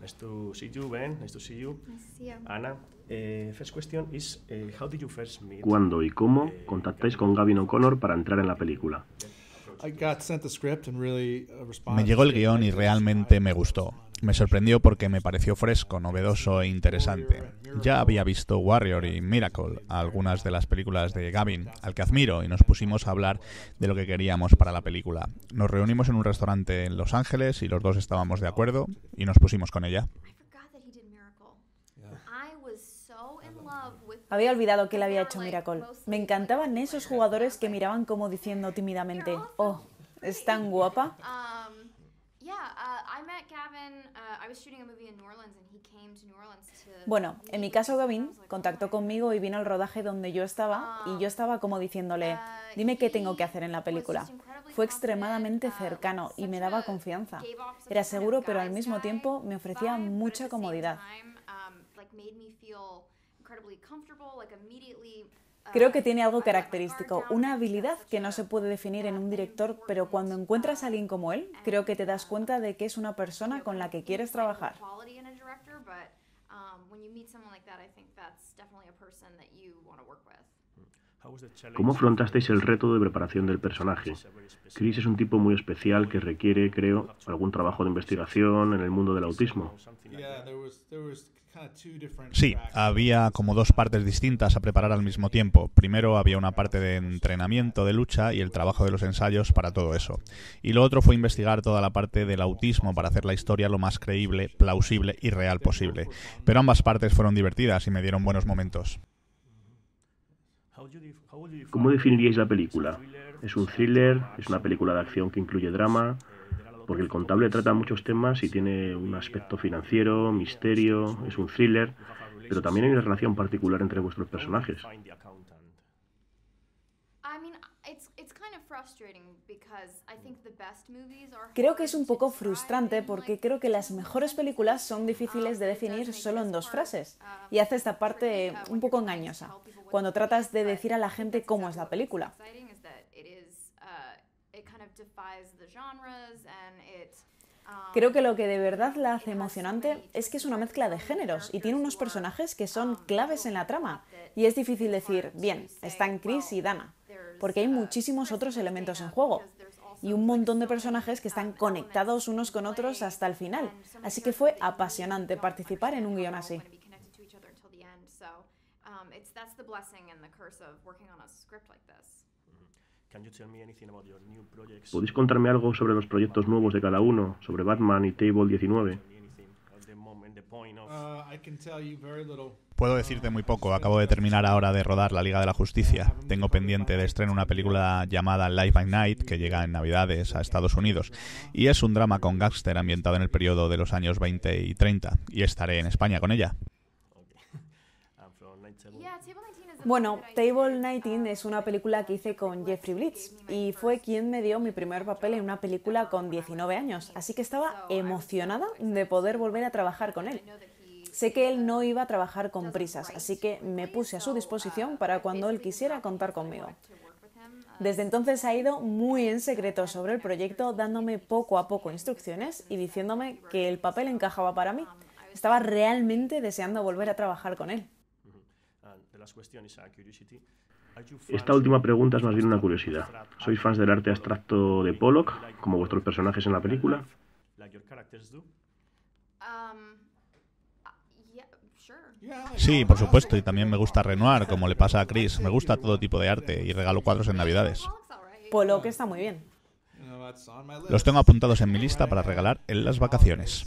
Nice to see you, Ben. Nice to see you. Nice Ana, eh, first question is, eh, how did you first meet? ¿Cuándo y cómo eh, contactáis con Gavin O'Connor para entrar en la película? Uh, me llegó el guión y realmente me gustó. Me sorprendió porque me pareció fresco, novedoso e interesante. Ya había visto Warrior y Miracle, algunas de las películas de Gavin, al que admiro, y nos pusimos a hablar de lo que queríamos para la película. Nos reunimos en un restaurante en Los Ángeles y los dos estábamos de acuerdo y nos pusimos con ella. Había olvidado que él había hecho Miracle. Me encantaban esos jugadores que miraban como diciendo tímidamente, oh, es tan guapa. Um, bueno, en mi caso Gavin contactó conmigo y vino al rodaje donde yo estaba y yo ah, estaba como diciéndole, uh, dime qué tengo que hacer en la película. Fue extremadamente um, cercano y me daba confianza. Era seguro, pero al mismo tiempo me ofrecía mucha comodidad. Um, Creo que tiene algo característico, una habilidad que no se puede definir en un director, pero cuando encuentras a alguien como él, creo que te das cuenta de que es una persona con la que quieres trabajar. ¿Cómo afrontasteis el reto de preparación del personaje? Chris es un tipo muy especial que requiere, creo, algún trabajo de investigación en el mundo del autismo. Sí, había como dos partes distintas a preparar al mismo tiempo. Primero había una parte de entrenamiento de lucha y el trabajo de los ensayos para todo eso. Y lo otro fue investigar toda la parte del autismo para hacer la historia lo más creíble, plausible y real posible. Pero ambas partes fueron divertidas y me dieron buenos momentos. ¿Cómo definiríais la película? ¿Es un thriller? ¿Es una película de acción que incluye drama? Porque el contable trata muchos temas y tiene un aspecto financiero, misterio, es un thriller, pero también hay una relación particular entre vuestros personajes. Creo que es un poco frustrante porque creo que las mejores películas son um, difíciles de definir solo en dos frases um, y hace esta parte uh, un poco engañosa cuando tratas de decir a la gente cómo es la película. Creo que lo que de verdad la hace emocionante es que es una mezcla de um, géneros y tiene unos personajes que son claves en la trama. Y es difícil decir, bien, están Chris y Dana, porque hay muchísimos otros elementos en juego y un montón de personajes que están conectados unos con otros hasta el final. Así que fue apasionante participar en un guión así. ¿Podéis contarme algo sobre los proyectos nuevos de cada uno, sobre Batman y Table 19? Puedo decirte muy poco. Acabo de terminar ahora de rodar La Liga de la Justicia. Tengo pendiente de estreno una película llamada Life by Night que llega en Navidades a Estados Unidos. Y es un drama con gángster ambientado en el periodo de los años 20 y 30. Y estaré en España con ella. Bueno, Table 19 es una película que hice con Jeffrey Blitz y fue quien me dio mi primer papel en una película con 19 años, así que estaba emocionada de poder volver a trabajar con él. Sé que él no iba a trabajar con prisas, así que me puse a su uh, disposición para cuando él quisiera contar conmigo. Uh, Desde entonces ha ido muy en secreto sobre el proyecto, dándome poco a poco instrucciones y diciéndome que el papel encajaba para mí. Um, estaba realmente deseando volver a trabajar con él. Esta última pregunta es más bien una curiosidad. ¿Sois fans del arte abstracto de Pollock, como vuestros personajes en la película? Um, uh, sí, por supuesto, y también me gusta Renoir, como le pasa a Chris. Me gusta todo tipo de arte y regalo cuadros en Navidades. Pollock está muy bien. Los tengo apuntados en mi lista para regalar en las vacaciones.